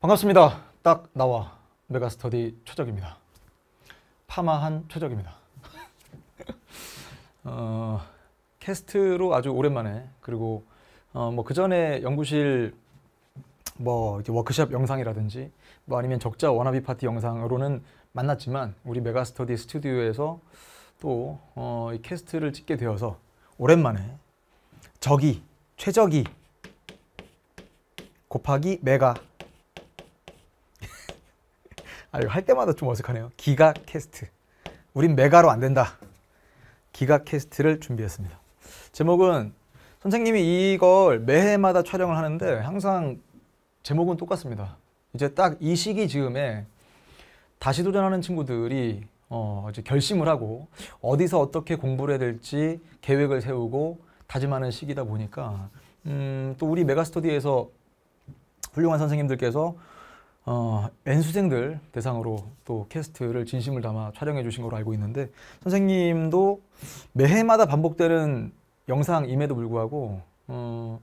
반갑습니다. 딱 나와 메가스터디 최적입니다. 파마한 최적입니다. 어, 캐스트로 아주 오랜만에 그리고 어, 뭐그 전에 연구실 뭐 워크숍 영상이라든지 뭐 아니면 적자 워너비 파티 영상으로는 만났지만 우리 메가스터디 스튜디오에서 또 어, 캐스트를 찍게 되어서 오랜만에 적이 최적이 곱하기 메가 아, 이거 할 때마다 좀 어색하네요. 기가 캐스트. 우린 메가로 안 된다. 기가 캐스트를 준비했습니다. 제목은 선생님이 이걸 매해마다 촬영을 하는데 항상 제목은 똑같습니다. 이제 딱 이 시기 즈음에 다시 도전하는 친구들이 어, 이제 결심을 하고 어디서 어떻게 공부를 해야 될지 계획을 세우고 다짐하는 시기다 보니까 음, 또 우리 메가스터디에서 훌륭한 선생님들께서 어, N수생들 대상으로 또 캐스트를 진심을 담아 촬영해 주신 걸로 알고 있는데 선생님도 매해마다 반복되는 영상임에도 불구하고 어,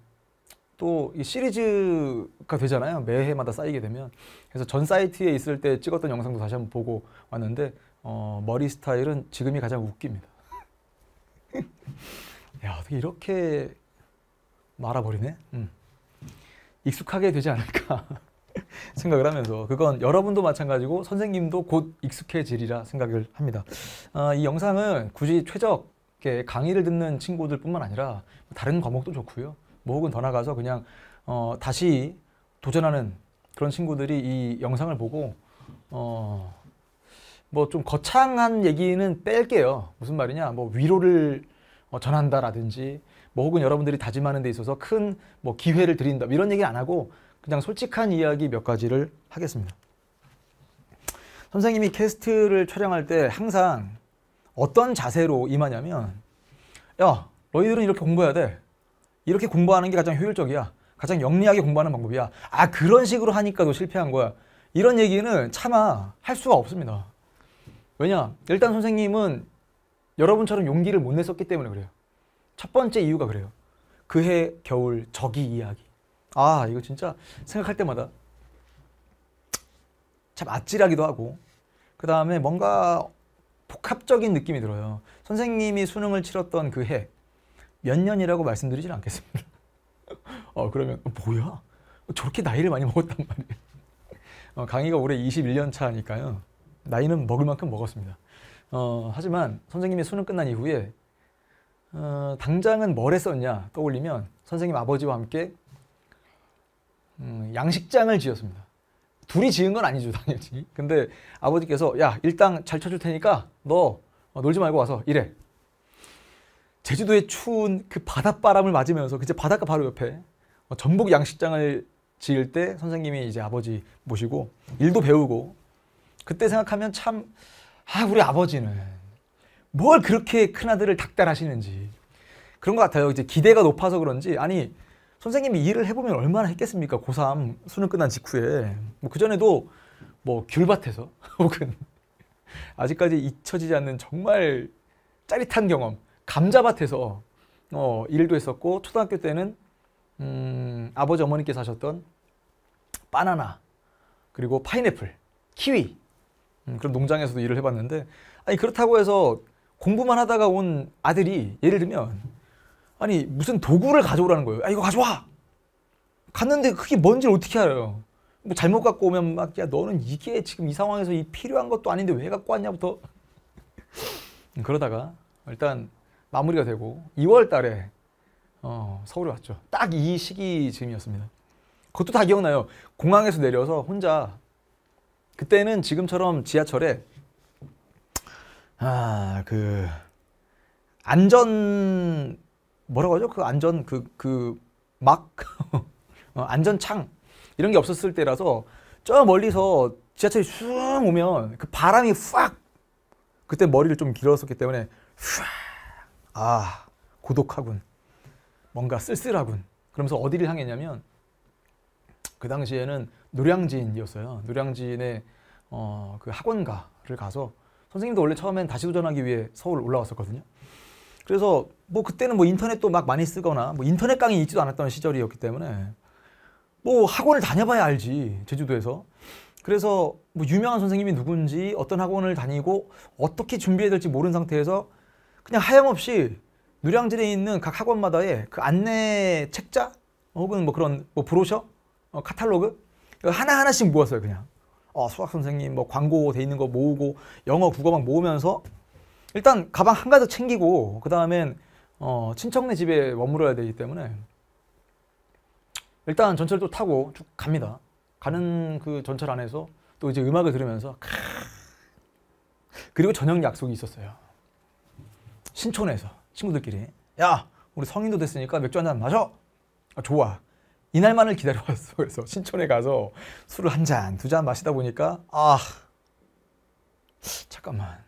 또 이 시리즈가 되잖아요. 매해마다 쌓이게 되면. 그래서 전 사이트에 있을 때 찍었던 영상도 다시 한번 보고 왔는데 어, 머리 스타일은 지금이 가장 웃깁니다. 야, 어떻게 이렇게 말아버리네. 음. 익숙하게 되지 않을까. 생각을 하면서 그건 여러분도 마찬가지고 선생님도 곧 익숙해지리라 생각을 합니다. 아, 이 영상은 굳이 최적 강의를 듣는 친구들 뿐만 아니라 다른 과목도 좋고요. 뭐 혹은 더 나가서 그냥 어, 다시 도전하는 그런 친구들이 이 영상을 보고 어, 뭐 좀 거창한 얘기는 뺄게요. 무슨 말이냐? 뭐 위로를 어, 전한다라든지 뭐 혹은 여러분들이 다짐하는 데 있어서 큰 뭐 기회를 드린다 이런 얘기 안 하고 그냥 솔직한 이야기 몇 가지를 하겠습니다. 선생님이 캐스트를 촬영할 때 항상 어떤 자세로 임하냐면 야 너희들은 이렇게 공부해야 돼. 이렇게 공부하는 게 가장 효율적이야. 가장 영리하게 공부하는 방법이야. 아 그런 식으로 하니까 너 실패한 거야. 이런 얘기는 차마 할 수가 없습니다. 왜냐? 일단 선생님은 여러분처럼 용기를 못 냈었기 때문에 그래요. 첫 번째 이유가 그래요. 그해 겨울 저기 이야기. 아 이거 진짜 생각할 때마다 참 아찔하기도 하고 그 다음에 뭔가 복합적인 느낌이 들어요. 선생님이 수능을 치렀던 그 해 몇 년이라고 말씀드리진 않겠습니다. 어 그러면 뭐야? 저렇게 나이를 많이 먹었단 말이에요. 어, 강의가 올해 21년 차니까요. 나이는 먹을 만큼 먹었습니다. 어, 하지만 선생님이 수능 끝난 이후에 어, 당장은 뭘 했었냐 떠올리면 선생님 아버지와 함께 음, 양식장을 지었습니다. 둘이 지은 건 아니죠, 당연히. 근데 아버지께서 야, 일당 잘 쳐줄 테니까 너 어, 놀지 말고 와서 일해. 제주도의 추운 그 바닷바람을 맞으면서 그제 바닷가 바로 옆에 어, 전북 양식장을 지을 때 선생님이 이제 아버지 모시고 일도 배우고 그때 생각하면 참 아, 우리 아버지는 뭘 그렇게 큰아들을 닥달하시는지 그런 것 같아요. 이제 기대가 높아서 그런지 아니 선생님이 일을 해보면 얼마나 했겠습니까? 고3 수능 끝난 직후에. 뭐 그전에도 뭐 귤밭에서 혹은 아직까지 잊혀지지 않는 정말 짜릿한 경험. 감자밭에서 어, 일도 했었고 초등학교 때는 음, 아버지 어머니께서 하셨던 바나나 그리고 파인애플, 키위 음, 그런 농장에서도 일을 해봤는데 아니 그렇다고 해서 공부만 하다가 온 아들이 예를 들면 아니 무슨 도구를 가져오라는 거예요. 아 이거 가져와. 갔는데 그게 뭔지 어떻게 알아요? 뭐 잘못 갖고 오면 막 야 너는 이게 지금 이 상황에서 이 필요한 것도 아닌데 왜 갖고 왔냐부터 음, 그러다가 일단 마무리가 되고 2월달에 어, 서울에 왔죠. 딱 이 시기쯤이었습니다. 그것도 다 기억나요. 공항에서 내려서 혼자 그때는 지금처럼 지하철에 아 그 안전 뭐라고 하죠? 그 안전 그 그막 어, 안전창 이런 게 없었을 때라서 저 멀리서 지하철이 슝 오면 그 바람이 확 그때 머리를 좀 길었었기 때문에 아 고독하군 뭔가 쓸쓸하군 그러면서 어디를 향했냐면 그 당시에는 노량진이었어요 노량진의 어, 그 학원가를 가서 선생님도 원래 처음엔 다시 도전하기 위해 서울 올라왔었거든요 그래서 뭐 그때는 뭐 인터넷도 막 많이 쓰거나 뭐 인터넷 강의 있지도 않았던 시절이었기 때문에 뭐 학원을 다녀봐야 알지 제주도에서 그래서 뭐 유명한 선생님이 누군지 어떤 학원을 다니고 어떻게 준비해야 될지 모르는 상태에서 그냥 하염없이 누량진에 있는 각 학원마다의 그 안내 책자 혹은 뭐 그런 뭐 브로셔 어, 카탈로그 하나 하나씩 모았어요 그냥 어, 수학 선생님 뭐 광고 돼 있는 거 모으고 영어 국어 막 모으면서 일단 가방 한 가득 챙기고 그 다음엔 어, 친척네 집에 머물어야 되기 때문에 일단 전철을 또 타고 쭉 갑니다. 가는 그 전철 안에서 또 이제 음악을 들으면서 크아. 그리고 저녁 약속이 있었어요. 신촌에서 친구들끼리 야 우리 성인도 됐으니까 맥주 한 잔 마셔. 아, 좋아. 이날만을 기다려왔어. 그래서 신촌에 가서 술을 한 잔, 두 잔 마시다 보니까 아 잠깐만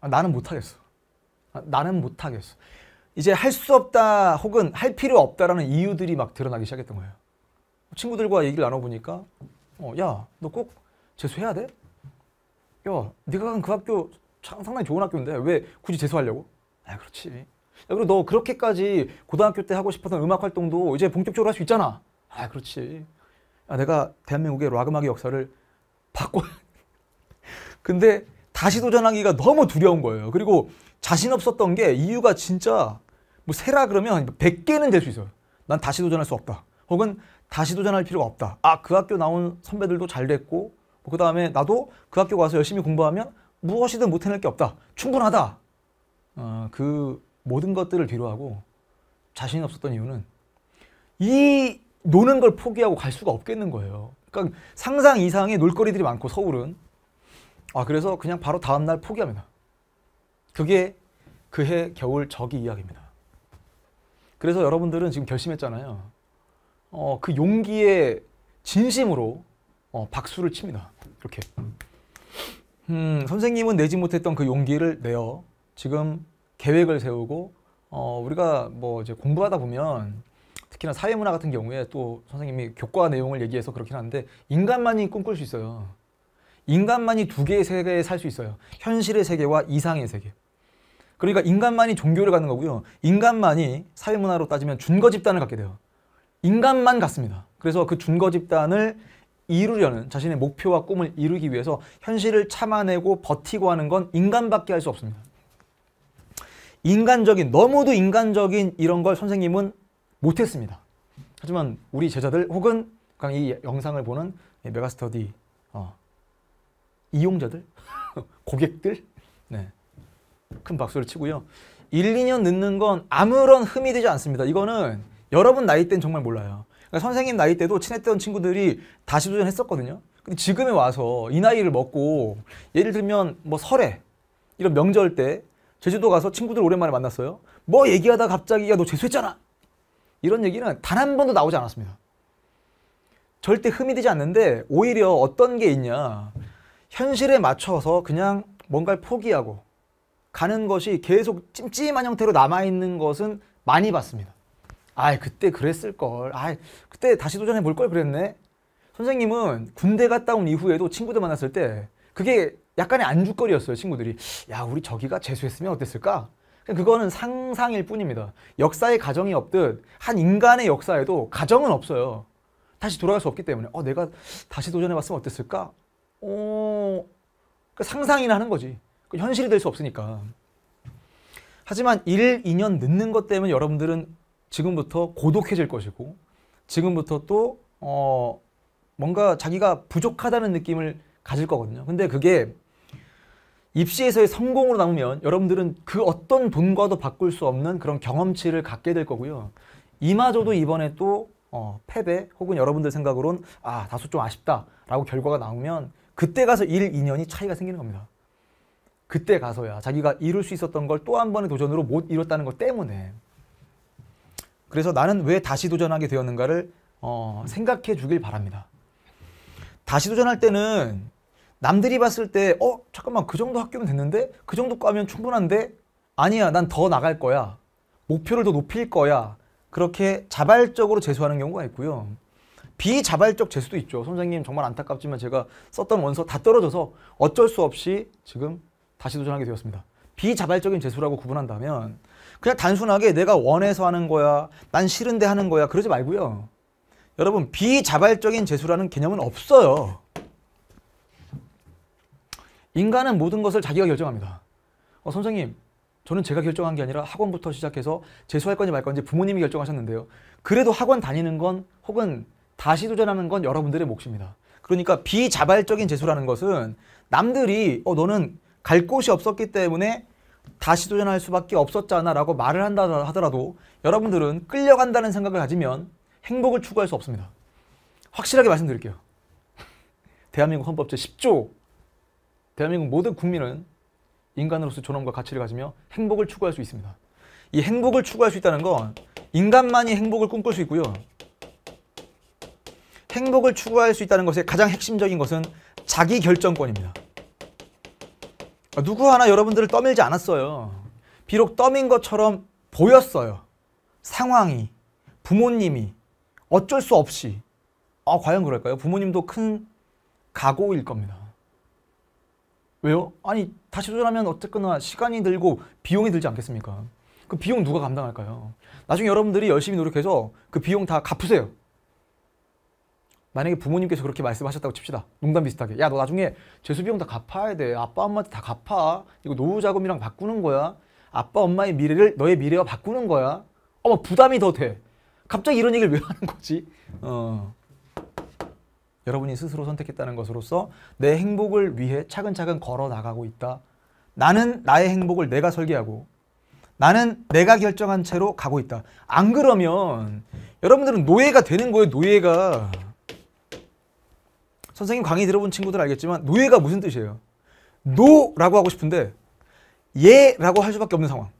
아, 나는 못하겠어. 아, 나는 못하겠어. 이제 할 수 없다 혹은 할 필요 없다라는 이유들이 막 드러나기 시작했던 거예요. 친구들과 얘기를 나눠보니까 어, 야, 너 꼭 재수해야 돼? 야, 네가 간 그 학교 상당히 좋은 학교인데 왜 굳이 재수하려고? 아, 그렇지. 야, 그리고 너 그렇게까지 고등학교 때 하고 싶었던 음악 활동도 이제 본격적으로 할 수 있잖아. 아, 그렇지. 야, 내가 대한민국의 락 음악의 역사를 바꿔. 근데 다시 도전하기가 너무 두려운 거예요. 그리고 자신 없었던 게 이유가 진짜 뭐 세라 그러면 100개는 될 수 있어요. 난 다시 도전할 수 없다. 혹은 다시 도전할 필요가 없다. 아, 그 학교 나온 선배들도 잘 됐고 뭐 그다음에 나도 그 학교 가서 열심히 공부하면 무엇이든 못 해낼 게 없다. 충분하다. 어, 그 모든 것들을 뒤로하고 자신이 없었던 이유는 이 노는 걸 포기하고 갈 수가 없겠는 거예요. 그러니까 상상 이상의 놀거리들이 많고 서울은 아 그래서 그냥 바로 다음 날 포기합니다. 그게 그해 겨울 저기 이야기입니다. 그래서 여러분들은 지금 결심했잖아요. 어, 그 용기에 진심으로 어, 박수를 칩니다. 이렇게. 음, 선생님은 내지 못했던 그 용기를 내어 지금 계획을 세우고 어, 우리가 뭐 이제 공부하다 보면 특히나 사회문화 같은 경우에 또 선생님이 교과 내용을 얘기해서 그렇긴 한데 인간만이 꿈꿀 수 있어요. 인간만이 두 개의 세계에 살 수 있어요. 현실의 세계와 이상의 세계. 그러니까 인간만이 종교를 갖는 거고요. 인간만이 사회문화로 따지면 준거 집단을 갖게 돼요. 인간만 같습니다. 그래서 그 준거 집단을 이루려는 자신의 목표와 꿈을 이루기 위해서 현실을 참아내고 버티고 하는 건 인간밖에 할 수 없습니다. 인간적인 너무도 인간적인 이런 걸 선생님은 못했습니다. 하지만 우리 제자들 혹은 이 영상을 보는 메가스터디 이용자들, 고객들 네. 큰 박수를 치고요. 1, 2년 늦는 건 아무런 흠이 되지 않습니다. 이거는 여러분 나이 때는 정말 몰라요. 그러니까 선생님 나이 때도 친했던 친구들이 다시 도전했었거든요. 근데 지금에 와서 이 나이를 먹고 예를 들면 뭐 설에 이런 명절 때 제주도 가서 친구들 오랜만에 만났어요. 뭐 얘기하다 갑자기 야너 재수했잖아. 이런 얘기는 단 한 번도 나오지 않았습니다. 절대 흠이 되지 않는데 오히려 어떤 게 있냐. 현실에 맞춰서 그냥 뭔가를 포기하고 가는 것이 계속 찜찜한 형태로 남아있는 것은 많이 봤습니다. 아 그때 그랬을 걸. 아 그때 다시 도전해 볼 걸 그랬네. 선생님은 군대 갔다 온 이후에도 친구들 만났을 때 그게 약간의 안주거리였어요. 친구들이 야 우리 저기가 재수했으면 어땠을까? 그거는 상상일 뿐입니다. 역사에 가정이 없듯 한 인간의 역사에도 가정은 없어요. 다시 돌아갈 수 없기 때문에 어 내가 다시 도전해 봤으면 어땠을까? 어, 그 상상이나 하는 거지. 그 현실이 될 수 없으니까. 하지만 1, 2년 늦는 것 때문에 여러분들은 지금부터 고독해질 것이고 지금부터 또 어, 뭔가 자기가 부족하다는 느낌을 가질 거거든요. 근데 그게 입시에서의 성공으로 남으면 여러분들은 그 어떤 돈과도 바꿀 수 없는 그런 경험치를 갖게 될 거고요. 이마저도 이번에 또 어, 패배 혹은 여러분들 생각으론 아 다소 좀 아쉽다라고 결과가 나오면 그때 가서 1, 2년이 차이가 생기는 겁니다. 그때 가서야 자기가 이룰 수 있었던 걸 또 한 번의 도전으로 못 이뤘다는 것 때문에 그래서 나는 왜 다시 도전하게 되었는가를 어, 생각해 주길 바랍니다. 다시 도전할 때는 남들이 봤을 때 어? 잠깐만 그 정도 학교면 됐는데? 그 정도 까면 충분한데? 아니야 난 더 나갈 거야. 목표를 더 높일 거야. 그렇게 자발적으로 재수하는 경우가 있고요. 비자발적 재수도 있죠. 선생님 정말 안타깝지만 제가 썼던 원서 다 떨어져서 어쩔 수 없이 지금 다시 도전하게 되었습니다. 비자발적인 재수라고 구분한다면 그냥 단순하게 내가 원해서 하는 거야, 난 싫은데 하는 거야 그러지 말고요. 여러분 비자발적인 재수라는 개념은 없어요. 인간은 모든 것을 자기가 결정합니다. 어, 선생님 저는 제가 결정한 게 아니라 학원부터 시작해서 재수할 건지 말 건지 부모님이 결정하셨는데요. 그래도 학원 다니는 건 혹은 다시 도전하는 건 여러분들의 몫입니다. 그러니까 비자발적인 재수라는 것은 남들이 어 너는 갈 곳이 없었기 때문에 다시 도전할 수밖에 없었잖아 라고 말을 한다 하더라도 여러분들은 끌려간다는 생각을 가지면 행복을 추구할 수 없습니다. 확실하게 말씀드릴게요. 대한민국 헌법 제10조 대한민국 모든 국민은 인간으로서 존엄과 가치를 가지며 행복을 추구할 수 있습니다. 이 행복을 추구할 수 있다는 건 인간만이 행복을 꿈꿀 수 있고요. 행복을 추구할 수 있다는 것의 가장 핵심적인 것은 자기 결정권입니다. 아, 누구 하나 여러분들을 떠밀지 않았어요. 비록 떠민 것처럼 보였어요. 상황이, 부모님이 어쩔 수 없이 아 과연 그럴까요? 부모님도 큰 각오일 겁니다. 왜요? 아니 다시 도전하면 어쨌거나 시간이 들고 비용이 들지 않겠습니까? 그 비용 누가 감당할까요? 나중에 여러분들이 열심히 노력해서 그 비용 다 갚으세요. 만약에 부모님께서 그렇게 말씀하셨다고 칩시다. 농담 비슷하게. 야, 너 나중에 재수비용 다 갚아야 돼. 아빠, 엄마한테 다 갚아. 이거 노후자금이랑 바꾸는 거야. 아빠, 엄마의 미래를 너의 미래와 바꾸는 거야. 어머, 부담이 더 돼. 갑자기 이런 얘기를 왜 하는 거지? 어. 여러분이 스스로 선택했다는 것으로서 내 행복을 위해 차근차근 걸어 나가고 있다. 나는 나의 행복을 내가 설계하고 나는 내가 결정한 채로 가고 있다. 안 그러면 여러분들은 노예가 되는 거예요, 노예가. 선생님 강의 들어본 친구들 알겠지만 노예가 무슨 뜻이에요? 노라고 하고 싶은데 예라고 할 수밖에 없는 상황.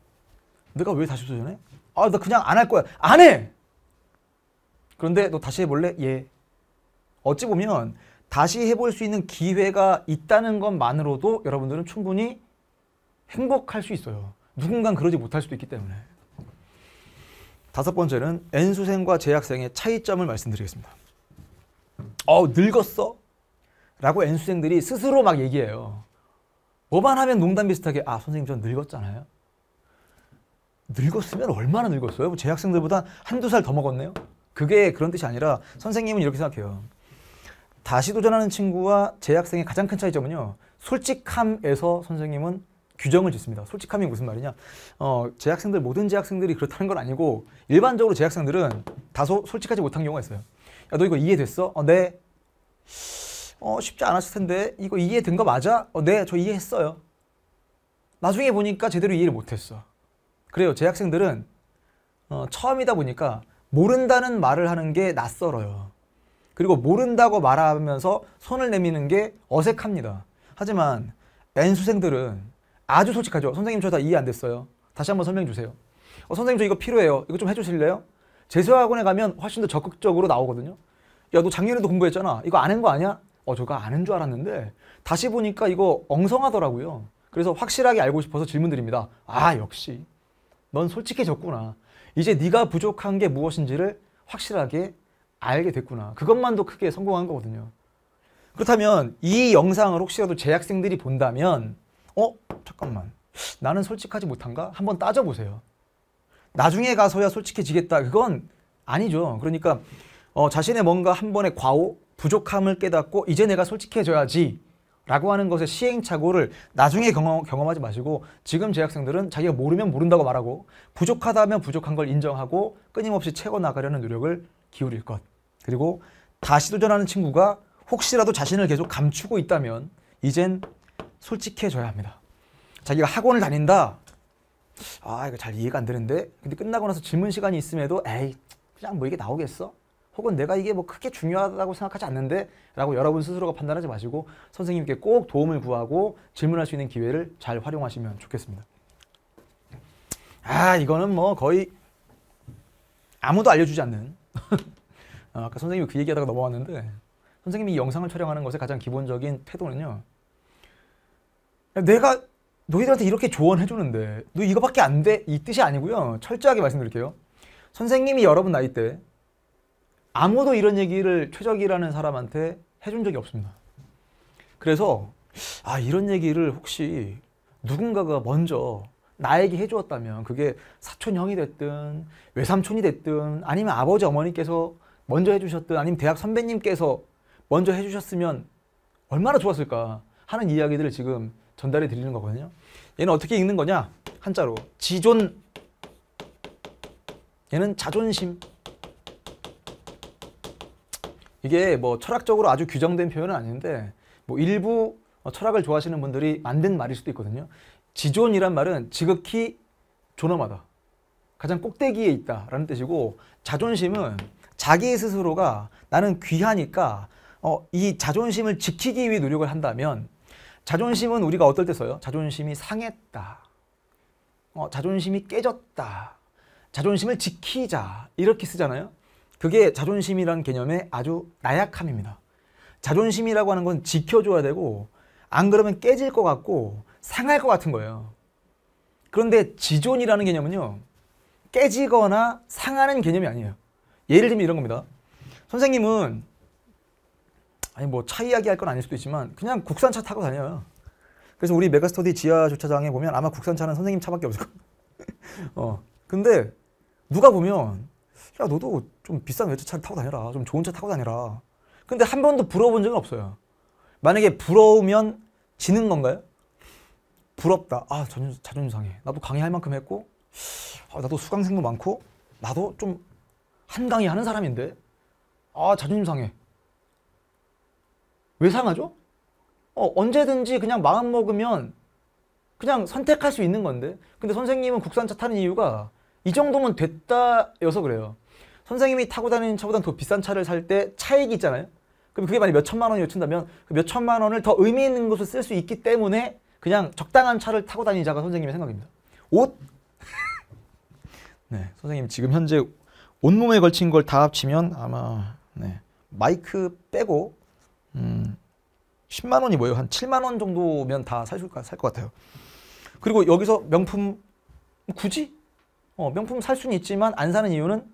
내가 왜 다시 도전해? 아, 나 그냥 안 할 거야. 안 해! 그런데 너 다시 해볼래? 예. 어찌 보면 다시 해볼 수 있는 기회가 있다는 것만으로도 여러분들은 충분히 행복할 수 있어요. 누군가 그러지 못할 수도 있기 때문에. 다섯 번째는 N수생과 재학생의 차이점을 말씀드리겠습니다. 어, 늙었어? 라고 N수생들이 스스로 막 얘기해요. 뭐만 하면 농담 비슷하게 아 선생님 전 늙었잖아요. 늙었으면 얼마나 늙었어요? 뭐 재 학생들보다 한두 살 더 먹었네요. 그게 그런 뜻이 아니라 선생님은 이렇게 생각해요. 다시 도전하는 친구와 재 학생의 가장 큰 차이점은요. 솔직함에서 선생님은 규정을 짓습니다. 솔직함이 무슨 말이냐? 어, 재 학생들 모든 재 학생들이 그렇다는 건 아니고 일반적으로 재 학생들은 다소 솔직하지 못한 경우가 있어요. 야, 너 이거 이해됐어? 어, 네. 어, 쉽지 않았을 텐데 이거 이해된 거 맞아? 어, 네, 저 이해했어요. 나중에 보니까 제대로 이해를 못했어. 그래요. 제 학생들은 어, 처음이다 보니까 모른다는 말을 하는 게 낯설어요. 그리고 모른다고 말하면서 손을 내미는 게 어색합니다. 하지만 N수생들은 아주 솔직하죠. 선생님 저 다 이해 안 됐어요. 다시 한번 설명 해 주세요. 어, 선생님 저 이거 필요해요. 이거 좀 해주실래요? 재수학원에 가면 훨씬 더 적극적으로 나오거든요. 야 너 작년에도 공부했잖아. 이거 안 한 거 아니야? 어, 저거 아는 줄 알았는데 다시 보니까 이거 엉성하더라고요. 그래서 확실하게 알고 싶어서 질문드립니다. 아, 역시 넌 솔직해졌구나. 이제 네가 부족한 게 무엇인지를 확실하게 알게 됐구나. 그것만도 크게 성공한 거거든요. 그렇다면 이 영상을 혹시라도 제학생들이 본다면 어? 잠깐만. 나는 솔직하지 못한가? 한번 따져보세요. 나중에 가서야 솔직해지겠다. 그건 아니죠. 그러니까 어, 자신의 뭔가 한 번의 과오 부족함을 깨닫고 이제 내가 솔직해져야지 라고 하는 것의 시행착오를 나중에 경험, 하지 마시고 지금 재학생들은 자기가 모르면 모른다고 말하고 부족하다면 부족한 걸 인정하고 끊임없이 채워나가려는 노력을 기울일 것 그리고 다시 도전하는 친구가 혹시라도 자신을 계속 감추고 있다면 이젠 솔직해져야 합니다 자기가 학원을 다닌다 아 이거 잘 이해가 안 되는데 근데 끝나고 나서 질문 시간이 있음에도 에이 그냥 뭐 이게 나오겠어? 혹은 내가 이게 뭐 크게 중요하다고 생각하지 않는데 라고 여러분 스스로가 판단하지 마시고 선생님께 꼭 도움을 구하고 질문할 수 있는 기회를 잘 활용하시면 좋겠습니다. 아 이거는 뭐 거의 아무도 알려주지 않는 아, 아까 선생님이 그 얘기하다가 넘어왔는데 선생님이 영상을 촬영하는 것의 가장 기본적인 태도는요 내가 너희들한테 이렇게 조언해주는데 너 이거밖에 안돼이 뜻이 아니고요 철저하게 말씀드릴게요 선생님이 여러분 나이 때 아무도 이런 얘기를 최적이라는 사람한테 해준 적이 없습니다. 그래서 아 이런 얘기를 혹시 누군가가 먼저 나에게 해주었다면 그게 사촌 형이 됐든 외삼촌이 됐든 아니면 아버지 어머니께서 먼저 해주셨든 아니면 대학 선배님께서 먼저 해주셨으면 얼마나 좋았을까 하는 이야기들을 지금 전달해 드리는 거거든요. 얘는 어떻게 읽는 거냐? 한자로 지존 얘는 자존심 이게 뭐 철학적으로 아주 규정된 표현은 아닌데 뭐 일부 어, 철학을 좋아하시는 분들이 만든 말일 수도 있거든요. 지존이란 말은 지극히 존엄하다. 가장 꼭대기에 있다라는 뜻이고 자존심은 자기 스스로가 나는 귀하니까 어, 이 자존심을 지키기 위해 노력을 한다면 자존심은 우리가 어떨 때 써요? 자존심이 상했다. 어, 자존심이 깨졌다. 자존심을 지키자 이렇게 쓰잖아요. 그게 자존심이란 개념의 아주 나약함입니다. 자존심이라고 하는 건 지켜줘야 되고 안 그러면 깨질 것 같고 상할 것 같은 거예요. 그런데 지존이라는 개념은요. 깨지거나 상하는 개념이 아니에요. 예를 들면 이런 겁니다. 선생님은 아니 뭐 차 이야기 할 건 아닐 수도 있지만 그냥 국산차 타고 다녀요. 그래서 우리 메가스터디 지하 주차장에 보면 아마 국산차는 선생님 차밖에 없을 거예요. 어. 근데 누가 보면 야 너도 좀 비싼 외제차를 타고 다녀라. 좀 좋은 차 타고 다녀라. 근데 한 번도 부러운 적은 없어요. 만약에 부러우면 지는 건가요? 부럽다. 아 자존, 자존심 상해. 나도 강의할 만큼 했고 아, 나도 수강생도 많고 나도 좀한강의 하는 사람인데 아 자존심 상해. 왜 상하죠? 어, 언제든지 그냥 마음 먹으면 그냥 선택할 수 있는 건데 근데 선생님은 국산차 타는 이유가 이 정도면 됐다여서 그래요. 선생님이 타고 다니는 차보다 더 비싼 차를 살 때 차액이 있잖아요. 그럼 그게 만약 몇 천만 원이 요친다면 그몇 천만 원을 더 의미 있는 것을쓸 수 있기 때문에 그냥 적당한 차를 타고 다니자가 선생님의 생각입니다. 옷? 네, 선생님 지금 현재 온몸에 걸친 걸 다 합치면 아마 네, 마이크 빼고 음, 10만 원이 뭐예요? 한 7만 원 정도면 다살것 같아요. 그리고 여기서 명품 굳이 어, 명품 살 수는 있지만 안 사는 이유는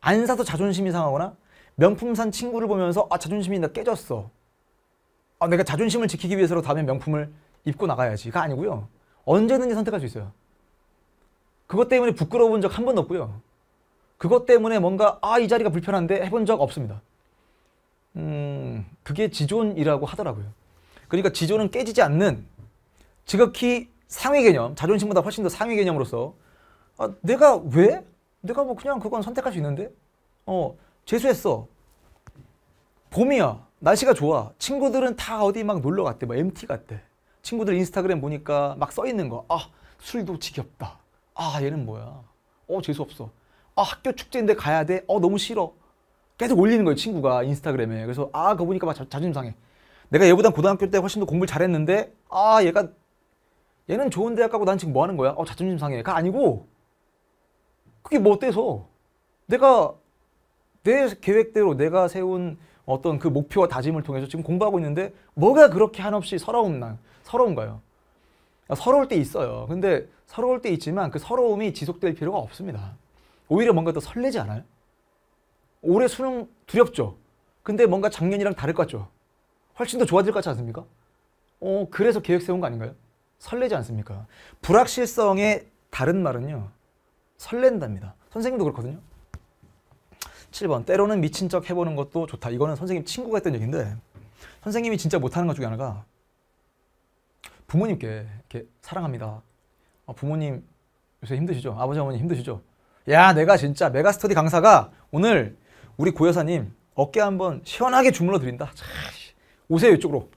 안 사서 자존심이 상하거나 명품 산 친구를 보면서 아 자존심이 나 깨졌어. 아 내가 자존심을 지키기 위해서로 다음에 명품을 입고 나가야지가 아니고요. 언제든지 선택할 수 있어요. 그것 때문에 부끄러운 적한 번도 없고요. 그것 때문에 뭔가 아 이 자리가 불편한데 해본 적 없습니다. 음 그게 지존이라고 하더라고요. 그러니까 지존은 깨지지 않는 지극히 상위 개념, 자존심보다 훨씬 더 상위 개념으로서 아, 내가 왜? 내가 뭐 그냥 그건 선택할 수 있는데? 어, 재수했어. 봄이야. 날씨가 좋아. 친구들은 다 어디 막 놀러 갔대. 막 MT 갔대. 친구들 인스타그램 보니까 막 써 있는 거. 아, 술도 지겹다. 아, 얘는 뭐야. 어, 재수없어. 아, 학교 축제인데 가야 돼. 어, 너무 싫어. 계속 올리는 거예요, 친구가 인스타그램에. 그래서 아, 그거 보니까 막 자, 자존심 상해. 내가 얘보단 고등학교 때 훨씬 더 공부를 잘했는데 아, 얘가 얘는 좋은 대학 가고 난 지금 뭐 하는 거야? 어, 자존심 상해. 가 아니고 그게 뭐 어때서? 내가 내 계획대로 내가 세운 어떤 그 목표와 다짐을 통해서 지금 공부하고 있는데 뭐가 그렇게 한없이 서러운 날, 서러운가요? 아, 서러울 때 있어요. 근데 서러울 때 있지만 그 서러움이 지속될 필요가 없습니다. 오히려 뭔가 더 설레지 않아요? 올해 수능 두렵죠. 근데 뭔가 작년이랑 다를 것 같죠. 훨씬 더 좋아질 것 같지 않습니까? 어, 그래서 계획 세운 거 아닌가요? 설레지 않습니까? 불확실성의 다른 말은요. 설렌답니다. 선생님도 그렇거든요. 7번 때로는 미친 척 해보는 것도 좋다. 이거는 선생님 친구가 했던 얘기인데 선생님이 진짜 못하는 것 중에 하나가 부모님께 이렇게 사랑합니다. 어, 부모님 요새 힘드시죠? 아버지 어머니 힘드시죠? 야 내가 진짜 메가스터디 강사가 오늘 우리 고여사님 어깨 한번 시원하게 주물러 드린다. 차, 오세요 이쪽으로.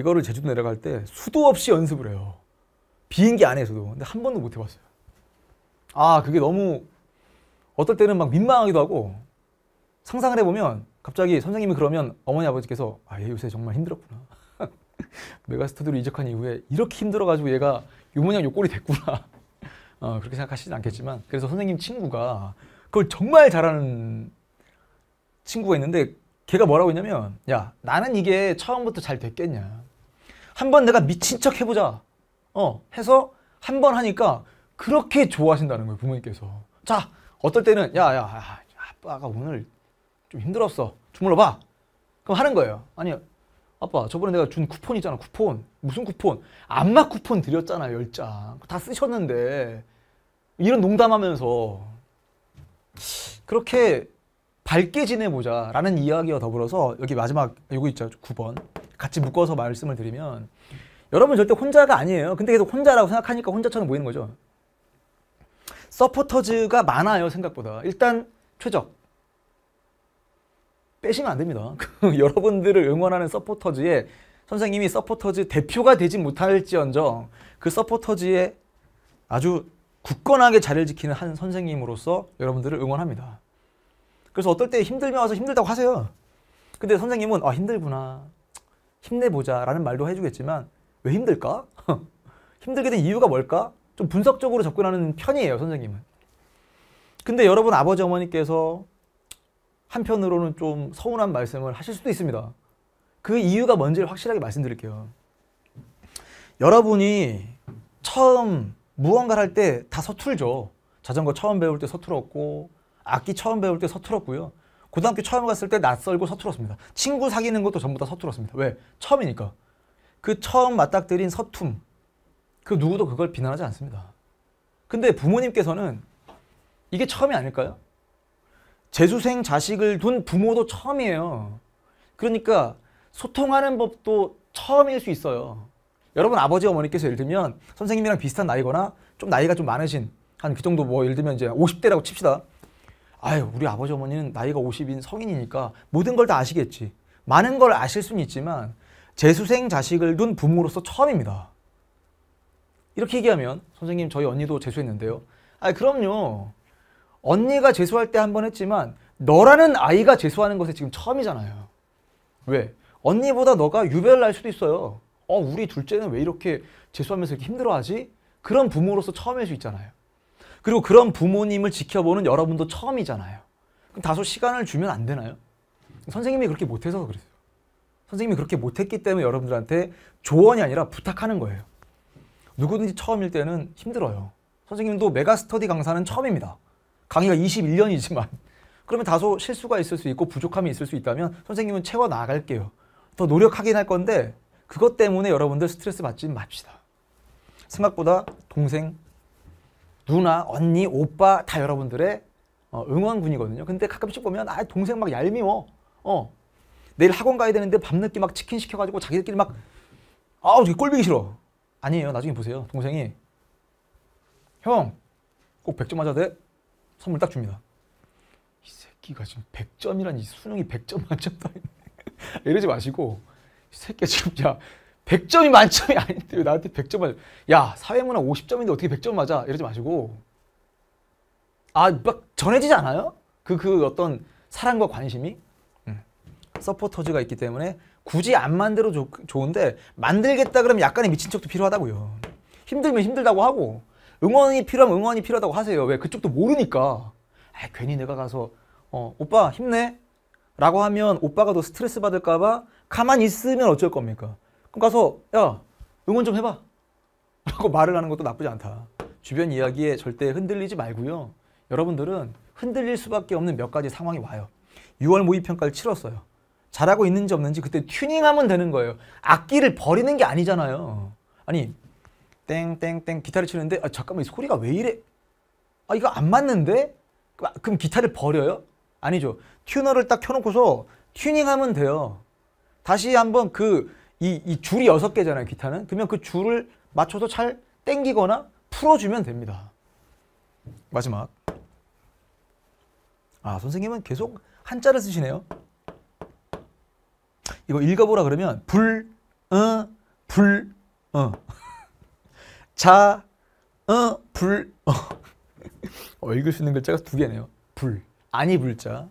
이거를 제주도 내려갈 때 수도 없이 연습을 해요. 비행기 안에서도. 근데 한 번도 못 해봤어요. 아 그게 너무 어떨 때는 막 민망하기도 하고 상상을 해보면 갑자기 선생님이 그러면 어머니 아버지께서 아얘 요새 정말 힘들었구나 메가스터디로 이적한 이후에 이렇게 힘들어가지고 얘가 요모양 요꼴이 됐구나 어, 그렇게 생각하시진 않겠지만 그래서 선생님 친구가 그걸 정말 잘하는 친구가 있는데 걔가 뭐라고 했냐면 야 나는 이게 처음부터 잘 됐겠냐 한번 내가 미친 척 해보자 어 해서 한번 하니까 그렇게 좋아하신다는 거예요 부모님께서 자 어떨 때는 야야 야, 아빠가 오늘 좀 힘들었어 주물러 봐 그럼 하는 거예요 아니 아빠 저번에 내가 준 쿠폰 있잖아 쿠폰 무슨 쿠폰 안마 쿠폰 드렸잖아 열장다 쓰셨는데 이런 농담하면서 그렇게 밝게 지내보자 라는 이야기와 더불어서 여기 마지막 요거 있죠 9번 같이 묶어서 말씀을 드리면 여러분 절대 혼자가 아니에요 근데 계속 혼자라고 생각하니까 혼자처럼 보이는 거죠 서포터즈가 많아요 생각보다 일단 최적 빼시면 안 됩니다 그 여러분들을 응원하는 서포터즈에 선생님이 서포터즈 대표가 되지 못할지언정 그 서포터즈에 아주 굳건하게 자리를 지키는 한 선생님으로서 여러분들을 응원합니다 그래서 어떨 때 힘들면 와서 힘들다고 하세요 근데 선생님은 아 힘들구나 힘내보자 라는 말도 해주겠지만 왜 힘들까? 힘들게 된 이유가 뭘까? 좀 분석적으로 접근하는 편이에요, 선생님은. 근데 여러분 아버지 어머니께서 한편으로는 좀 서운한 말씀을 하실 수도 있습니다. 그 이유가 뭔지를 확실하게 말씀드릴게요. 여러분이 처음 무언가를 할 때 다 서툴죠. 자전거 처음 배울 때 서툴었고 악기 처음 배울 때 서툴었고요. 고등학교 처음 갔을 때 낯설고 서툴었습니다. 친구 사귀는 것도 전부 다 서툴었습니다. 왜? 처음이니까. 그 처음 맞닥뜨린 서툼, 그 누구도 그걸 비난하지 않습니다. 근데 부모님께서는 이게 처음이 아닐까요? 재수생 자식을 둔 부모도 처음이에요. 그러니까 소통하는 법도 처음일 수 있어요. 여러분 아버지 어머니께서 예를 들면 선생님이랑 비슷한 나이거나 좀 나이가 좀 많으신 한 그 정도 뭐 예를 들면 이제 50대라고 칩시다. 아유 우리 아버지 어머니는 나이가 50인 성인이니까 모든 걸 다 아시겠지. 많은 걸 아실 수는 있지만 재수생 자식을 둔 부모로서 처음입니다. 이렇게 얘기하면 선생님 저희 언니도 재수했는데요. 아 그럼요. 언니가 재수할 때 한 번 했지만 너라는 아이가 재수하는 것에 지금 처음이잖아요. 왜? 언니보다 너가 유배를 날 수도 있어요. 어 우리 둘째는 왜 이렇게 재수하면서 이렇게 힘들어하지? 그런 부모로서 처음일 수 있잖아요. 그리고 그런 부모님을 지켜보는 여러분도 처음이잖아요. 그럼 다소 시간을 주면 안 되나요? 선생님이 그렇게 못해서 그랬어요. 선생님이 그렇게 못했기 때문에 여러분들한테 조언이 아니라 부탁하는 거예요. 누구든지 처음일 때는 힘들어요. 선생님도 메가스터디 강사는 처음입니다. 강의가 21년이지만 그러면 다소 실수가 있을 수 있고 부족함이 있을 수 있다면 선생님은 채워 나갈게요. 더 노력하긴 할 건데 그것 때문에 여러분들 스트레스 받지 맙시다. 생각보다 동생, 누나, 언니, 오빠 다 여러분들의 어, 응원군이거든요. 근데 가끔씩 보면 아 동생 막 얄미워. 어 내일 학원 가야 되는데 밤늦게 막 치킨 시켜가지고 자기들끼리 막 아우 저기 꼴보기 싫어. 아니에요. 나중에 보세요. 동생이 형, 꼭 100점 맞아야 돼. 선물 딱 줍니다. 이 새끼가 지금 1 0 0점이란 수능이 100점 만점도 아닌데. 이러지 마시고 이 새끼 지금 야 100점이 만점이 아닌데 왜 나한테 100점 맞아. 야, 사회문화 50점인데 어떻게 100점 맞아? 이러지 마시고 아, 막 전해지지 않아요? 그, 그 어떤 사랑과 관심이? 응. 음. 서포터즈가 있기 때문에 굳이 안 만들어 도 좋은데 만들겠다 그러면 약간의 미친 척도 필요하다고요. 힘들면 힘들다고 하고 응원이 필요하면 응원이 필요하다고 하세요. 왜 그쪽도 모르니까 아, 괜히 내가 가서 어, 오빠 힘내 라고 하면 오빠가 더 스트레스 받을까봐 가만히 있으면 어쩔 겁니까? 그럼 가서 야 응원 좀 해봐 라고 말을 하는 것도 나쁘지 않다. 주변 이야기에 절대 흔들리지 말고요. 여러분들은 흔들릴 수밖에 없는 몇 가지 상황이 와요. 6월 모의평가를 치렀어요. 잘하고 있는지 없는지 그때 튜닝하면 되는 거예요. 악기를 버리는 게 아니잖아요. 아니 땡땡땡 기타를 치는데 아, 잠깐만 이 소리가 왜 이래? 아 이거 안 맞는데? 그, 아, 그럼 기타를 버려요? 아니죠. 튜너를 딱 켜놓고서 튜닝하면 돼요. 다시 한번 그 이 이 줄이 여섯 개잖아요. 기타는 그러면 그 줄을 맞춰서 잘 땡기거나 풀어주면 됩니다. 마지막. 아 선생님은 계속 한자를 쓰시네요. 이거 읽어보라 그러면 불, 어, 불, 어. 자, 어, 불, 어. 어 읽을 수 있는 글자가 두 개네요. 불, 아니 불자,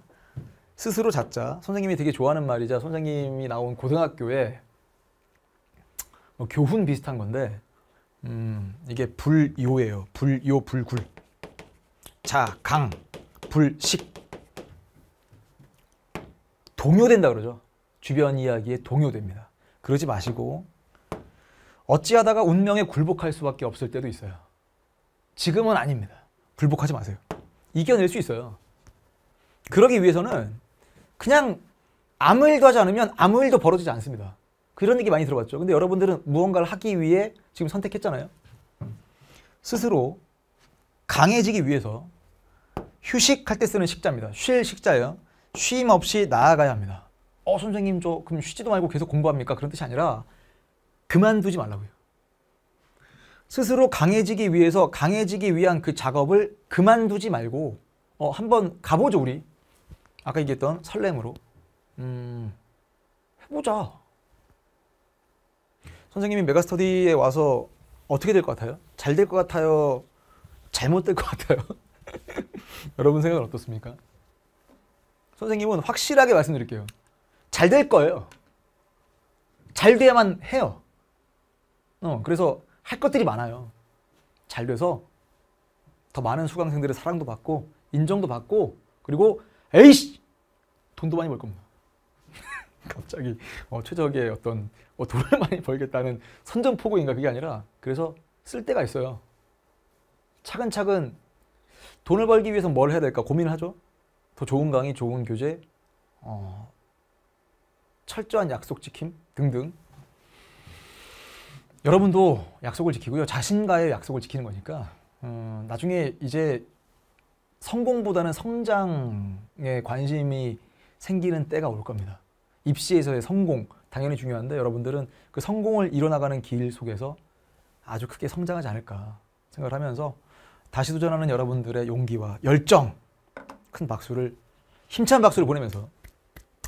스스로 자자. 선생님이 되게 좋아하는 말이자 선생님이 나온 고등학교에 뭐 교훈 비슷한 건데 음, 이게 불요예요. 불요, 불굴. 자, 강, 불식. 동요된다 그러죠. 주변 이야기에 동요됩니다. 그러지 마시고 어찌하다가 운명에 굴복할 수밖에 없을 때도 있어요. 지금은 아닙니다. 굴복하지 마세요. 이겨낼 수 있어요. 그러기 위해서는 그냥 아무 일도 하지 않으면 아무 일도 벌어지지 않습니다. 그런 얘기 많이 들어봤죠. 근데 여러분들은 무언가를 하기 위해 지금 선택했잖아요. 스스로 강해지기 위해서 휴식할 때 쓰는 식자입니다. 쉴 식자예요. 쉼 없이 나아가야 합니다. 어 선생님 저 그럼 쉬지도 말고 계속 공부합니까? 그런 뜻이 아니라 그만두지 말라고요. 스스로 강해지기 위해서 강해지기 위한 그 작업을 그만두지 말고 어, 한번 가보죠 우리. 아까 얘기했던 설렘으로 음, 해보자. 선생님이 메가스터디에 와서 어떻게 될 것 같아요? 잘 될 것 같아요? 잘못될 것 같아요? 여러분 생각은 어떻습니까? 선생님은 확실하게 말씀드릴게요. 잘될 거예요. 잘 돼야만 해요. 어, 그래서 할 것들이 많아요. 잘 돼서 더 많은 수강생들의 사랑도 받고 인정도 받고 그리고 에이씨 돈도 많이 벌 겁니다. 갑자기 어, 최적의 어떤 어, 돈을 많이 벌겠다는 선전포고인가 그게 아니라 그래서 쓸 때가 있어요. 차근차근 돈을 벌기 위해서 뭘 해야 될까 고민을 하죠. 더 좋은 강의, 좋은 교재, 어, 철저한 약속 지킴 등등 여러분도 약속을 지키고요. 자신과의 약속을 지키는 거니까 어, 나중에 이제 성공보다는 성장에 관심이 생기는 때가 올 겁니다. 입시에서의 성공 당연히 중요한데 여러분들은 그 성공을 이뤄나가는 길 속에서 아주 크게 성장하지 않을까 생각을 하면서 다시 도전하는 여러분들의 용기와 열정 큰 박수를 힘찬 박수를 보내면서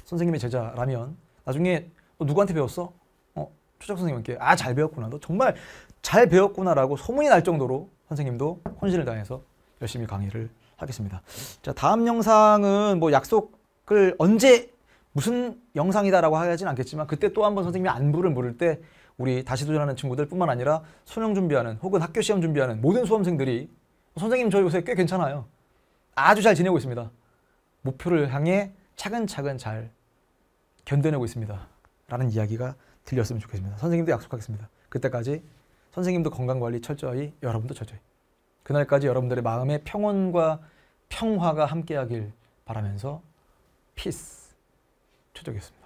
선생님의 제자 라면 나중에 너 누구한테 배웠어? 어, 초작 선생님께 아 잘 배웠구나. 너 정말 잘 배웠구나라고 소문이 날 정도로 선생님도 혼신을 다해서 열심히 강의를 하겠습니다. 자 다음 영상은 뭐 약속을 언제 무슨 영상이다라고 하진 않겠지만 그때 또 한 번 선생님이 안부를 물을 때 우리 다시 도전하는 친구들 뿐만 아니라 수능 준비하는 혹은 학교 시험 준비하는 모든 수험생들이 선생님 저 요새 꽤 괜찮아요. 아주 잘 지내고 있습니다. 목표를 향해 차근차근 잘 견뎌내고 있습니다. 라는 이야기가 들렸으면 좋겠습니다. 선생님도 약속하겠습니다. 그때까지 선생님도 건강관리 철저히, 여러분도 철저히. 그날까지 여러분들의 마음의 평온과 평화가 함께하길 바라면서 피스 초적이었습니다.